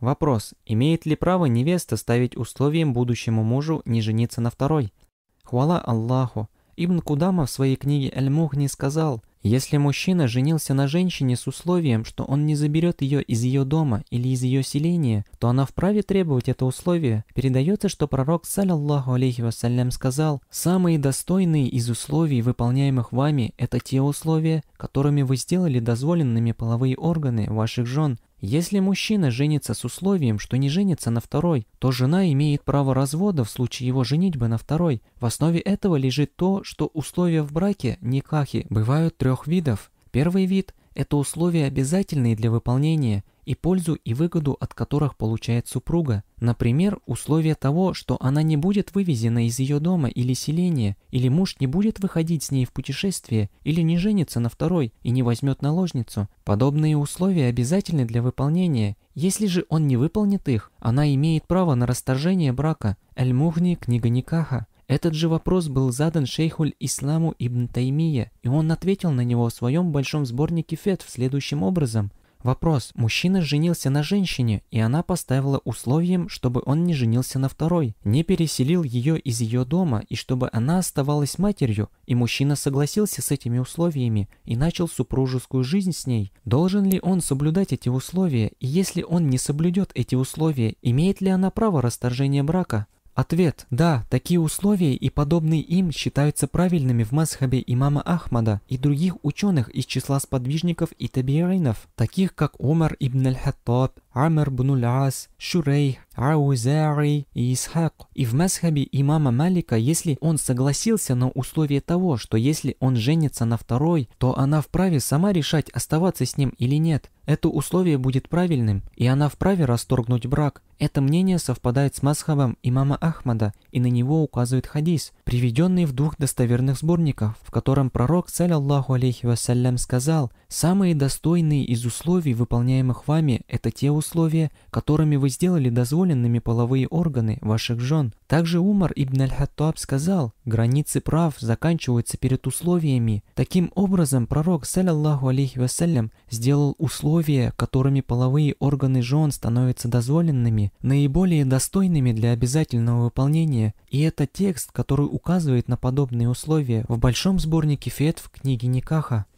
Вопрос, имеет ли право невеста ставить условием будущему мужу не жениться на второй? Хвала Аллаху! Ибн Кудама в своей книге «Аль-Мухни» сказал, «Если мужчина женился на женщине с условием, что он не заберет ее из ее дома или из ее селения, то она вправе требовать это условие». Передается, что пророк, саллиллаху алейхи вассалям, сказал, «Самые достойные из условий, выполняемых вами, это те условия, которыми вы сделали дозволенными половые органы ваших жен, если мужчина женится с условием, что не женится на второй, то жена имеет право развода в случае его женитьбы на второй. В основе этого лежит то, что условия в браке, никахи, бывают трех видов. Первый вид – это условия обязательные для выполнения – и пользу и выгоду от которых получает супруга. Например, условия того, что она не будет вывезена из ее дома или селения, или муж не будет выходить с ней в путешествие, или не женится на второй и не возьмет наложницу. Подобные условия обязательны для выполнения, если же он не выполнит их, она имеет право на расторжение брака. Эль-Мухни, книга Никаха. Этот же вопрос был задан шейхуль Исламу Ибн Таймия, и он ответил на него в своем большом сборнике фет следующим образом. Вопрос, мужчина женился на женщине, и она поставила условием, чтобы он не женился на второй, не переселил ее из ее дома, и чтобы она оставалась матерью, и мужчина согласился с этими условиями и начал супружескую жизнь с ней. Должен ли он соблюдать эти условия, и если он не соблюдет эти условия, имеет ли она право расторжения брака? Ответ – да, такие условия и подобные им считаются правильными в масхабе имама Ахмада и других ученых из числа сподвижников и табиеринов, таких как Умар ибн аль-Хаттаб, Амр бн Ас, Шурей, Аузари и Исхак. И в масхабе имама Малика, если он согласился на условие того, что если он женится на второй, то она вправе сама решать, оставаться с ним или нет, это условие будет правильным, и она вправе расторгнуть брак. Это мнение совпадает с Масхабом имама Ахмада, и на него указывает хадис, приведенный в двух достоверных сборниках, в котором пророк, саллиллаху алейхи вассалям, сказал «Самые достойные из условий, выполняемых вами, это те условия, которыми вы сделали дозволенными половые органы ваших жен». Также Умар ибн аль-Хаттаб сказал «Границы прав заканчиваются перед условиями». Таким образом, пророк, саллиллаху алейхи вассалям, сделал условия условия, которыми половые органы жен становятся дозволенными, наиболее достойными для обязательного выполнения, и это текст, который указывает на подобные условия в большом сборнике фет в книге Никаха.